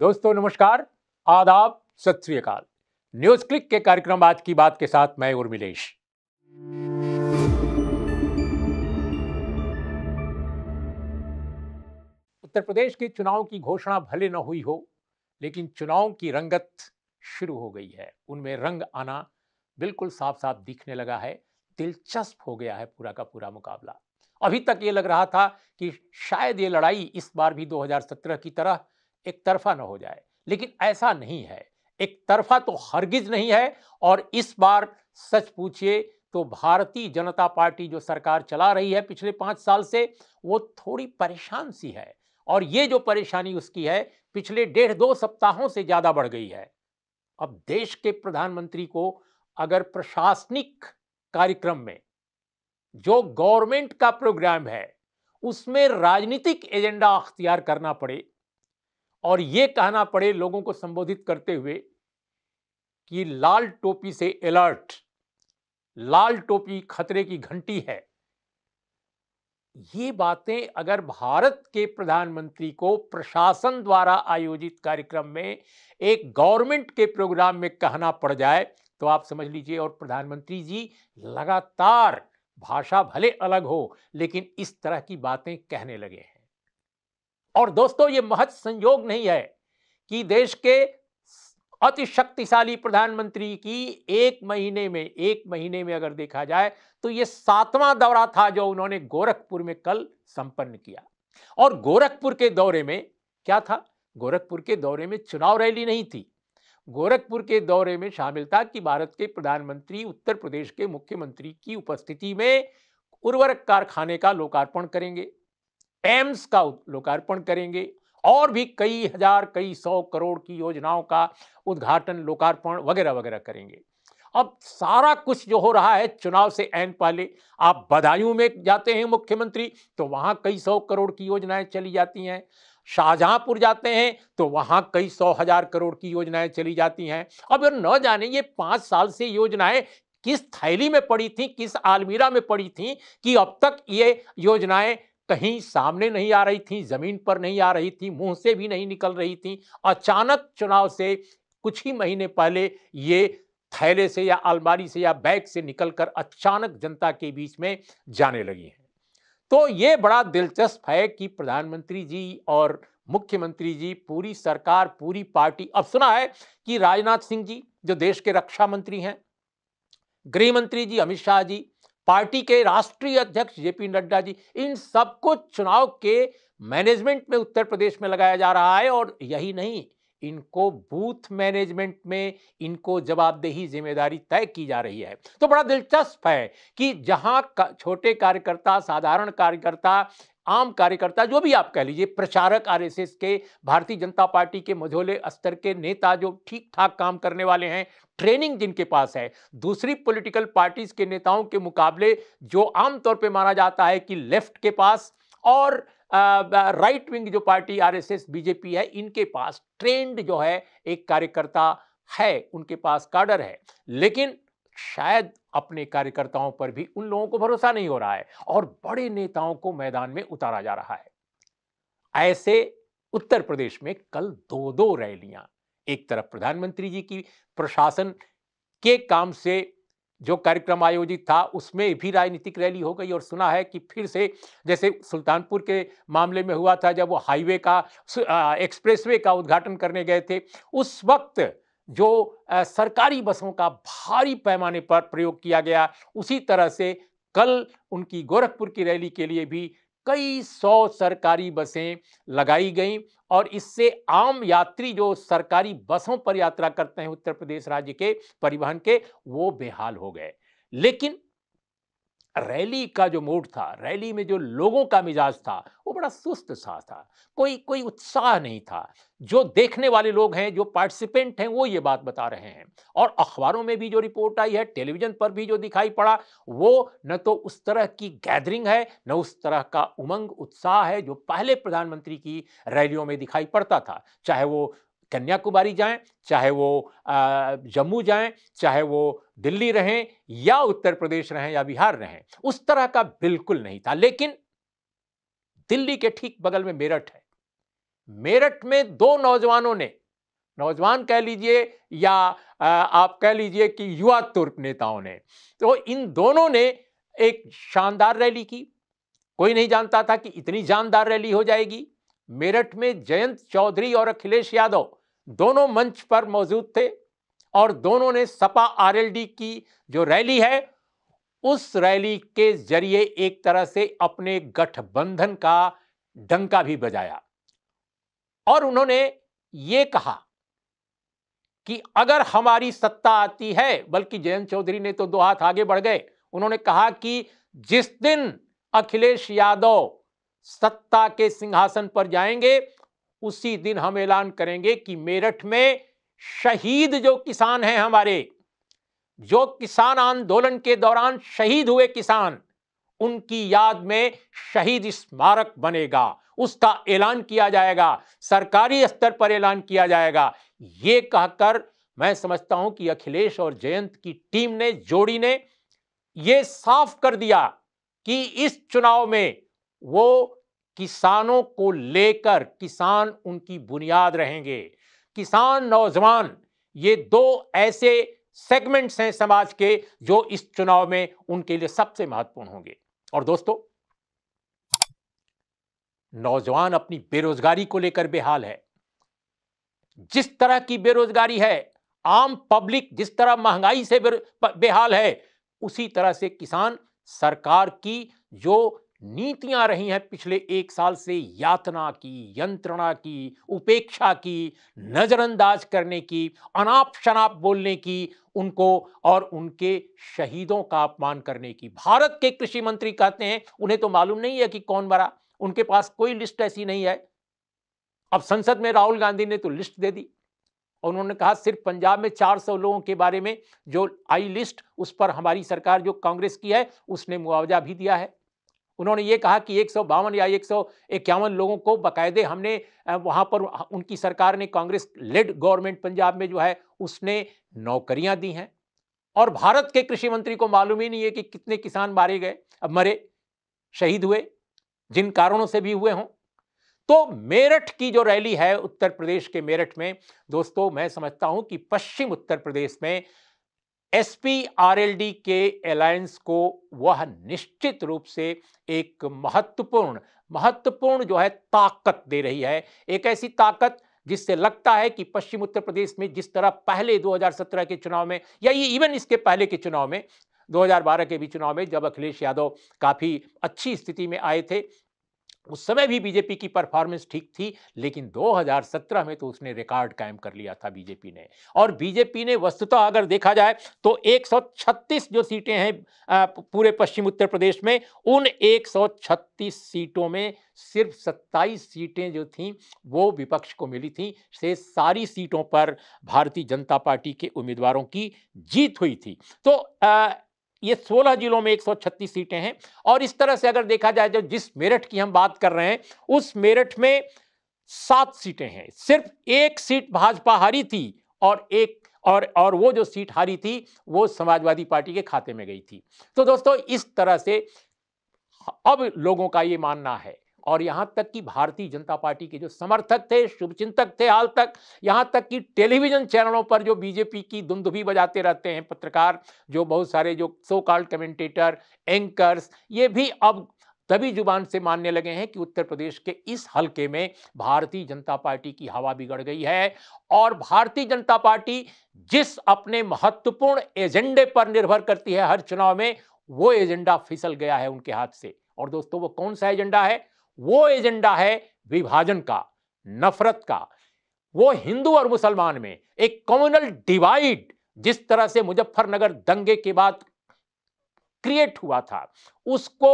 दोस्तों नमस्कार आदाब सत श्रीकाल न्यूज क्लिक के कार्यक्रम आज की बात के साथ मैं उर्मिलेश उत्तर प्रदेश के चुनाव की घोषणा भले न हुई हो लेकिन चुनाव की रंगत शुरू हो गई है उनमें रंग आना बिल्कुल साफ साफ दिखने लगा है दिलचस्प हो गया है पूरा का पूरा मुकाबला अभी तक ये लग रहा था कि शायद ये लड़ाई इस बार भी 2017 की तरह एक तरफा ना हो जाए लेकिन ऐसा नहीं है एक तरफा तो हरगिज नहीं है और इस बार सच पूछिए तो भारतीय जनता पार्टी जो सरकार चला रही है पिछले पाँच साल से वो थोड़ी परेशान सी है और ये जो परेशानी उसकी है पिछले डेढ़ दो सप्ताहों से ज़्यादा बढ़ गई है अब देश के प्रधानमंत्री को अगर प्रशासनिक कार्यक्रम में जो गवर्नमेंट का प्रोग्राम है उसमें राजनीतिक एजेंडा अख्तियार करना पड़े और ये कहना पड़े लोगों को संबोधित करते हुए कि लाल टोपी से अलर्ट लाल टोपी खतरे की घंटी है ये बातें अगर भारत के प्रधानमंत्री को प्रशासन द्वारा आयोजित कार्यक्रम में एक गवर्नमेंट के प्रोग्राम में कहना पड़ जाए तो आप समझ लीजिए और प्रधानमंत्री जी लगातार भाषा भले अलग हो लेकिन इस तरह की बातें कहने लगे हैं और दोस्तों ये महज संयोग नहीं है कि देश के अति शक्तिशाली प्रधानमंत्री की एक महीने में एक महीने में अगर देखा जाए तो ये सातवां दौरा था जो उन्होंने गोरखपुर में कल संपन्न किया और गोरखपुर के दौरे में क्या था गोरखपुर के दौरे में चुनाव रैली नहीं थी गोरखपुर के दौरे में शामिल था कि भारत के प्रधानमंत्री उत्तर प्रदेश के मुख्यमंत्री की उपस्थिति में उर्वरक कारखाने का लोकार्पण करेंगे एम्स का लोकार्पण करेंगे और भी कई हजार कई सौ करोड़ की योजनाओं का उद्घाटन लोकार्पण वगैरह वगैरह करेंगे अब सारा कुछ जो हो रहा है चुनाव से एन पहले आप बदायूं में जाते हैं मुख्यमंत्री तो वहाँ कई सौ करोड़ की योजनाएं चली जाती हैं शाहजहांपुर जाते हैं तो वहाँ कई सौ हजार करोड़ की योजनाएं चली जाती हैं अब न जाने ये पाँच साल से योजनाएं किस थैली में पड़ी थी किस आलमीरा में पड़ी थी कि अब तक ये योजनाएं कहीं सामने नहीं आ रही थी जमीन पर नहीं आ रही थी मुंह से भी नहीं निकल रही थी अचानक चुनाव से कुछ ही महीने पहले ये थैले से या अलमारी से या बैग से निकलकर अचानक जनता के बीच में जाने लगी हैं तो ये बड़ा दिलचस्प है कि प्रधानमंत्री जी और मुख्यमंत्री जी पूरी सरकार पूरी पार्टी अब सुना है कि राजनाथ सिंह जी जो देश के रक्षा मंत्री हैं गृह मंत्री जी अमित शाह जी पार्टी के राष्ट्रीय अध्यक्ष जेपी नड्डा जी इन सबको चुनाव के मैनेजमेंट में उत्तर प्रदेश में लगाया जा रहा है और यही नहीं इनको बूथ मैनेजमेंट में इनको जवाबदेही जिम्मेदारी तय की जा रही है तो बड़ा दिलचस्प है कि जहां छोटे कार्यकर्ता साधारण कार्यकर्ता आम कार्यकर्ता जो भी आप कह लीजिए प्रचारक आरएसएस के भारतीय जनता पार्टी के मझोले स्तर के नेता जो ठीक ठाक काम करने वाले हैं ट्रेनिंग जिनके पास है दूसरी पॉलिटिकल पार्टीज के नेताओं के मुकाबले जो आमतौर पर माना जाता है कि लेफ्ट के पास और राइट विंग जो पार्टी आरएसएस बीजेपी है इनके पास ट्रेंड जो है एक कार्यकर्ता है उनके पास काडर है लेकिन शायद अपने कार्यकर्ताओं पर भी उन लोगों को भरोसा नहीं हो रहा है और बड़े नेताओं को मैदान में उतारा जा रहा है ऐसे उत्तर प्रदेश में कल दो दो रैलियां एक तरफ प्रधानमंत्री जी की प्रशासन के काम से जो कार्यक्रम आयोजित था उसमें भी राजनीतिक रैली हो गई और सुना है कि फिर से जैसे सुल्तानपुर के मामले में हुआ था जब वो हाईवे का एक्सप्रेसवे का उद्घाटन करने गए थे उस वक्त जो सरकारी बसों का भारी पैमाने पर प्रयोग किया गया उसी तरह से कल उनकी गोरखपुर की रैली के लिए भी कई सौ सरकारी बसें लगाई गईं और इससे आम यात्री जो सरकारी बसों पर यात्रा करते हैं उत्तर प्रदेश राज्य के परिवहन के वो बेहाल हो गए लेकिन रैली का जो मूड था रैली में जो लोगों का मिजाज था वो बड़ा सुस्त सा था कोई कोई उत्साह नहीं था जो देखने वाले लोग हैं जो पार्टिसिपेंट हैं वो ये बात बता रहे हैं और अखबारों में भी जो रिपोर्ट आई है टेलीविज़न पर भी जो दिखाई पड़ा वो न तो उस तरह की गैदरिंग है न उस तरह का उमंग उत्साह है जो पहले प्रधानमंत्री की रैलियों में दिखाई पड़ता था चाहे वो कन्याकुमारी जाएं चाहे वो जम्मू जाएं चाहे वो दिल्ली रहें या उत्तर प्रदेश रहें या बिहार रहें उस तरह का बिल्कुल नहीं था लेकिन दिल्ली के ठीक बगल में मेरठ है मेरठ में दो नौजवानों ने नौजवान कह लीजिए या आप कह लीजिए कि युवा तुर्क नेताओं ने तो इन दोनों ने एक शानदार रैली की कोई नहीं जानता था कि इतनी जानदार रैली हो जाएगी मेरठ में जयंत चौधरी और अखिलेश यादव दोनों मंच पर मौजूद थे और दोनों ने सपा आरएलडी की जो रैली है उस रैली के जरिए एक तरह से अपने गठबंधन का डंका भी बजाया और उन्होंने ये कहा कि अगर हमारी सत्ता आती है बल्कि जयंत चौधरी ने तो दो हाथ आगे बढ़ गए उन्होंने कहा कि जिस दिन अखिलेश यादव सत्ता के सिंहासन पर जाएंगे उसी दिन हम ऐलान करेंगे कि मेरठ में शहीद जो किसान हैं हमारे जो किसान आंदोलन के दौरान शहीद हुए किसान उनकी याद में शहीद स्मारक बनेगा उसका ऐलान किया जाएगा सरकारी स्तर पर ऐलान किया जाएगा ये कहकर मैं समझता हूं कि अखिलेश और जयंत की टीम ने जोड़ी ने यह साफ कर दिया कि इस चुनाव में वो किसानों को लेकर किसान उनकी बुनियाद रहेंगे किसान नौजवान ये दो ऐसे सेगमेंट्स हैं समाज के जो इस चुनाव में उनके लिए सबसे महत्वपूर्ण होंगे और दोस्तों नौजवान अपनी बेरोजगारी को लेकर बेहाल है जिस तरह की बेरोजगारी है आम पब्लिक जिस तरह महंगाई से बेहाल है उसी तरह से किसान सरकार की जो नीतियां रही हैं पिछले एक साल से यातना की यंत्रणा की उपेक्षा की नज़रअंदाज करने की अनाप शनाप बोलने की उनको और उनके शहीदों का अपमान करने की भारत के कृषि मंत्री कहते हैं उन्हें तो मालूम नहीं है कि कौन मरा उनके पास कोई लिस्ट ऐसी नहीं है अब संसद में राहुल गांधी ने तो लिस्ट दे दी और उन्होंने कहा सिर्फ पंजाब में 400 लोगों के बारे में जो आई लिस्ट उस पर हमारी सरकार जो कांग्रेस की है उसने मुआवजा भी दिया है उन्होंने ये कहा कि एक या एक लोगों को बाकायदे हमने वहाँ पर उनकी सरकार ने कांग्रेस लेड गवर्नमेंट पंजाब में जो है उसने नौकरियाँ दी हैं और भारत के कृषि मंत्री को मालूम ही नहीं है कि कितने किसान मारे गए अब मरे शहीद हुए जिन कारणों से भी हुए हों तो मेरठ की जो रैली है उत्तर प्रदेश के मेरठ में दोस्तों मैं समझता हूं कि पश्चिम उत्तर प्रदेश में एसपीआरएलडी के अलायंस को वह निश्चित रूप से एक महत्वपूर्ण महत्वपूर्ण जो है ताकत दे रही है एक ऐसी ताकत जिससे लगता है कि पश्चिम उत्तर प्रदेश में जिस तरह पहले 2017 के चुनाव में या ये इवन इसके पहले के चुनाव में 2012 के भी चुनाव में जब अखिलेश यादव काफ़ी अच्छी स्थिति में आए थे उस समय भी बीजेपी की परफॉर्मेंस ठीक थी लेकिन 2017 में तो उसने रिकॉर्ड कायम कर लिया था बीजेपी ने और बीजेपी ने वस्तुतः अगर देखा जाए तो 136 जो सीटें हैं पूरे पश्चिम उत्तर प्रदेश में उन 136 सीटों में सिर्फ 27 सीटें जो थीं वो विपक्ष को मिली थीं से सारी सीटों पर भारतीय जनता पार्टी के उम्मीदवारों की जीत हुई थी तो आ, ये 16 जिलों में 136 सीटें हैं और इस तरह से अगर देखा जाए जो जिस मेरठ की हम बात कर रहे हैं उस मेरठ में सात सीटें हैं सिर्फ एक सीट भाजपा हारी थी और एक और और वो जो सीट हारी थी वो समाजवादी पार्टी के खाते में गई थी तो दोस्तों इस तरह से अब लोगों का ये मानना है और यहाँ तक कि भारतीय जनता पार्टी के जो समर्थक थे शुभचिंतक थे हाल तक यहाँ तक कि टेलीविजन चैनलों पर जो बीजेपी की भी बजाते रहते हैं पत्रकार जो बहुत सारे जो सो कॉल्ड कमेंटेटर एंकर्स ये भी अब तभी जुबान से मानने लगे हैं कि उत्तर प्रदेश के इस हलके में भारतीय जनता पार्टी की हवा बिगड़ गई है और भारतीय जनता पार्टी जिस अपने महत्वपूर्ण एजेंडे पर निर्भर करती है हर चुनाव में वो एजेंडा फिसल गया है उनके हाथ से और दोस्तों वो कौन सा एजेंडा है वो एजेंडा है विभाजन का नफरत का वो हिंदू और मुसलमान में एक कॉमनल डिवाइड जिस तरह से मुजफ्फरनगर दंगे के बाद क्रिएट हुआ था उसको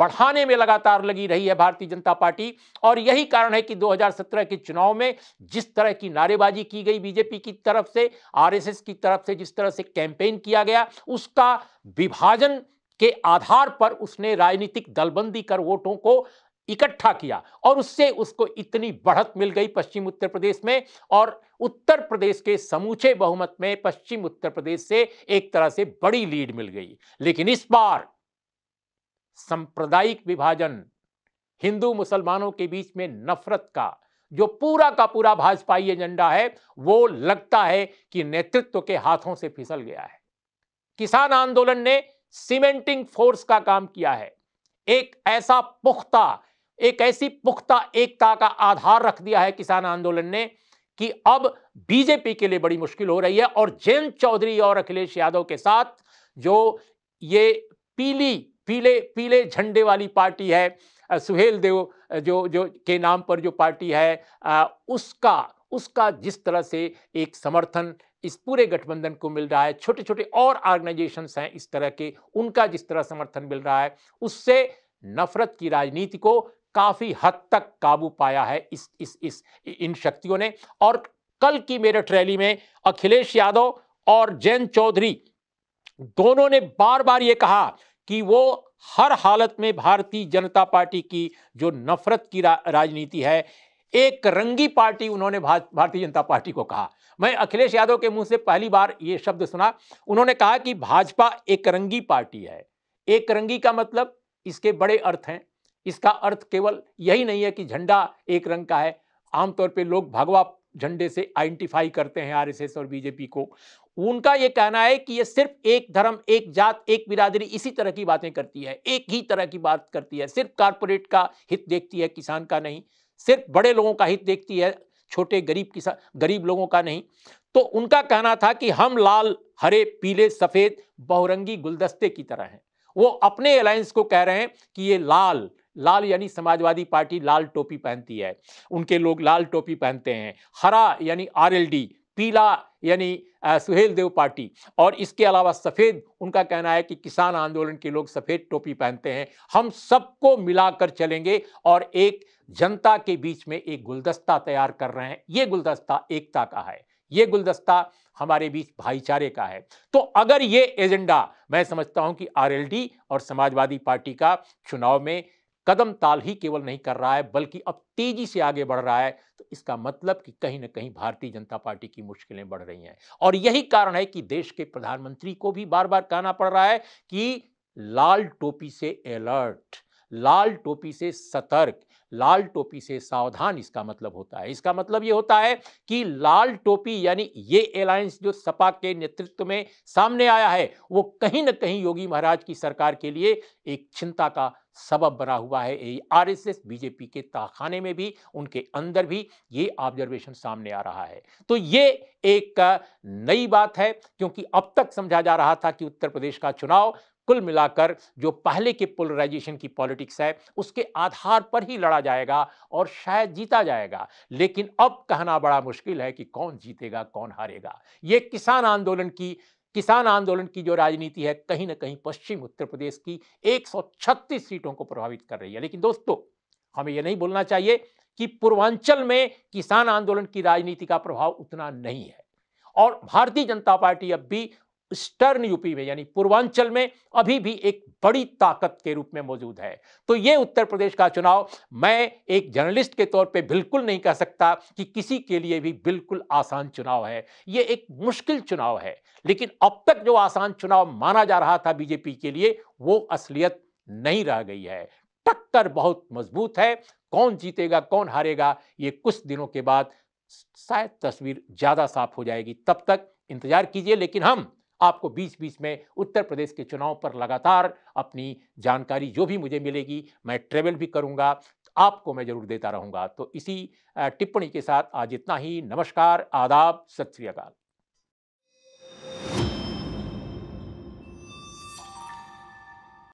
बढ़ाने में लगातार लगी रही है भारतीय जनता पार्टी और यही कारण है कि 2017 के चुनाव में जिस तरह की नारेबाजी की गई बीजेपी की तरफ से आरएसएस की तरफ से जिस तरह से कैंपेन किया गया उसका विभाजन के आधार पर उसने राजनीतिक दलबंदी कर वोटों को इकट्ठा किया और उससे उसको इतनी बढ़त मिल गई पश्चिम उत्तर प्रदेश में और उत्तर प्रदेश के समूचे बहुमत में पश्चिम उत्तर प्रदेश से एक तरह से बड़ी लीड मिल गई लेकिन इस बार सांप्रदायिक विभाजन हिंदू मुसलमानों के बीच में नफरत का जो पूरा का पूरा भाजपाई एजेंडा है वो लगता है कि नेतृत्व के हाथों से फिसल गया है किसान आंदोलन ने सीमेंटिंग फोर्स का काम किया है एक ऐसा पुख्ता एक ऐसी पुख्ता एकता का आधार रख दिया है किसान आंदोलन ने कि अब बीजेपी के लिए बड़ी मुश्किल हो रही है और जयंत चौधरी और अखिलेश यादव के साथ जो ये पीली पीले पीले झंडे वाली पार्टी है सुहेल देव जो जो के नाम पर जो पार्टी है आ, उसका उसका जिस तरह से एक समर्थन इस पूरे गठबंधन को मिल रहा है छोटे छोटे और ऑर्गेनाइजेशंस हैं इस तरह के उनका जिस तरह समर्थन मिल रहा है उससे नफरत की राजनीति को काफ़ी हद तक काबू पाया है इस इस इस इन शक्तियों ने और कल की मेरठ रैली में अखिलेश यादव और जैन चौधरी दोनों ने बार बार ये कहा कि वो हर हालत में भारतीय जनता पार्टी की जो नफरत की रा, राजनीति है एक रंगी पार्टी उन्होंने भारतीय जनता पार्टी को कहा मैं अखिलेश यादव के मुंह से पहली बार ये शब्द सुना उन्होंने कहा कि भाजपा एक रंगी पार्टी है एक रंगी का मतलब इसके बड़े अर्थ हैं इसका अर्थ केवल यही नहीं है कि झंडा एक रंग का है आमतौर पे लोग भगवा झंडे से आइडेंटिफाई करते हैं आरएसएस और बीजेपी को उनका यह कहना है कि ये सिर्फ एक धर्म एक जात एक बिरादरी इसी तरह की बातें करती है एक ही तरह की बात करती है सिर्फ कारपोरेट का हित देखती है किसान का नहीं सिर्फ बड़े लोगों का हित देखती है छोटे गरीब किसान गरीब लोगों का नहीं तो उनका कहना था कि हम लाल हरे पीले सफ़ेद बहुरंगी गुलदस्ते की तरह हैं वो अपने अलायंस को कह रहे हैं कि ये लाल लाल यानी समाजवादी पार्टी लाल टोपी पहनती है उनके लोग लाल टोपी पहनते हैं हरा यानी आरएलडी पीला यानी सुहेल देव पार्टी और इसके अलावा सफ़ेद उनका कहना है कि किसान आंदोलन के लोग सफ़ेद टोपी पहनते हैं हम सबको मिलाकर चलेंगे और एक जनता के बीच में एक गुलदस्ता तैयार कर रहे हैं ये गुलदस्ता एकता का है ये गुलदस्ता हमारे बीच भाईचारे का है तो अगर ये एजेंडा मैं समझता हूं कि आरएलडी और समाजवादी पार्टी का चुनाव में कदम ताल ही केवल नहीं कर रहा है बल्कि अब तेजी से आगे बढ़ रहा है तो इसका मतलब कि कहीं ना कहीं भारतीय जनता पार्टी की मुश्किलें बढ़ रही हैं और यही कारण है कि देश के प्रधानमंत्री को भी बार बार कहना पड़ रहा है कि लाल टोपी से अलर्ट लाल टोपी से सतर्क लाल टोपी से सावधान इसका मतलब होता है इसका मतलब ये होता है कि लाल टोपी यानी ये अलायंस जो सपा के नेतृत्व में सामने आया है वो कहीं ना कहीं योगी महाराज की सरकार के लिए एक चिंता का सबब बना हुआ है आरएसएस बीजेपी के ताखाने में भी उनके अंदर भी ये ऑब्जर्वेशन सामने आ रहा है तो ये एक नई बात है क्योंकि अब तक समझा जा रहा था कि उत्तर प्रदेश का चुनाव कुल मिलाकर जो पहले के पोलराइजेशन की पॉलिटिक्स है उसके आधार पर ही लड़ा जाएगा और शायद जीता जाएगा लेकिन अब कहना बड़ा मुश्किल है कि कौन जीतेगा कौन हारेगा ये किसान आंदोलन की किसान आंदोलन की जो राजनीति है कहीं ना कहीं पश्चिम उत्तर प्रदेश की 136 सीटों को प्रभावित कर रही है लेकिन दोस्तों हमें यह नहीं बोलना चाहिए कि पूर्वांचल में किसान आंदोलन की राजनीति का प्रभाव उतना नहीं है और भारतीय जनता पार्टी अब भी स्टर्न यूपी में यानी पूर्वांचल में अभी भी एक बड़ी ताकत के रूप में मौजूद है तो ये उत्तर प्रदेश का चुनाव मैं एक जर्नलिस्ट के तौर पे बिल्कुल नहीं कह सकता कि किसी के लिए भी बिल्कुल आसान चुनाव है ये एक मुश्किल चुनाव है लेकिन अब तक जो आसान चुनाव माना जा रहा था बीजेपी के लिए वो असलियत नहीं रह गई है टक्कर बहुत मजबूत है कौन जीतेगा कौन हारेगा ये कुछ दिनों के बाद शायद तस्वीर ज़्यादा साफ हो जाएगी तब तक इंतजार कीजिए लेकिन हम आपको बीच बीच में उत्तर प्रदेश के चुनाव पर लगातार अपनी जानकारी जो भी मुझे मिलेगी मैं ट्रेवल भी करूँगा आपको मैं ज़रूर देता रहूँगा तो इसी टिप्पणी के साथ आज इतना ही नमस्कार आदाब सत श्री अकाल